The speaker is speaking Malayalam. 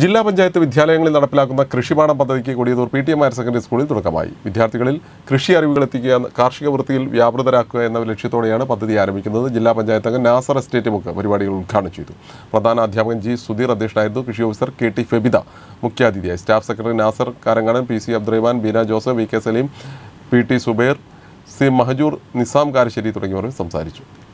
ജില്ലാ പഞ്ചായത്ത് വിദ്യാലയങ്ങളിൽ നടപ്പിലാക്കുന്ന കൃഷിപാഠം പദ്ധതിക്ക് Kodiyathur P T M higher secondary സ്കൂളിൽ തുടക്കമായി വിദ്യാർത്ഥികളിൽ കൃഷി അറിവുകൾ എത്തിക്കുക കാർഷിക വൃത്തിയിൽ വ്യാപൃതരാക്കുക എന്ന ലക്ഷ്യത്തോടെയാണ് പദ്ധതി ആരംഭിക്കുന്നത് ജില്ലാ പഞ്ചായത്ത് അംഗം നാസർ എസ്റ്റേറ്റ് മുക്ക് പരിപാടികൾ ഉദ്ഘാടനം ചെയ്തു പ്രധാന അധ്യാപകൻ ജി സുധീർ അധ്യക്ഷനായിരുന്നു കൃഷി ഓഫീസർ കെ ടി ഫെബിത മുഖ്യാതിഥിയായി staff secretary Nasar Karangadan P C Abdurahman Beena Joseph V K Saleem P T Subair C Mahajoor Nizam Karassery തുടങ്ങിയവർ സംസാരിച്ചു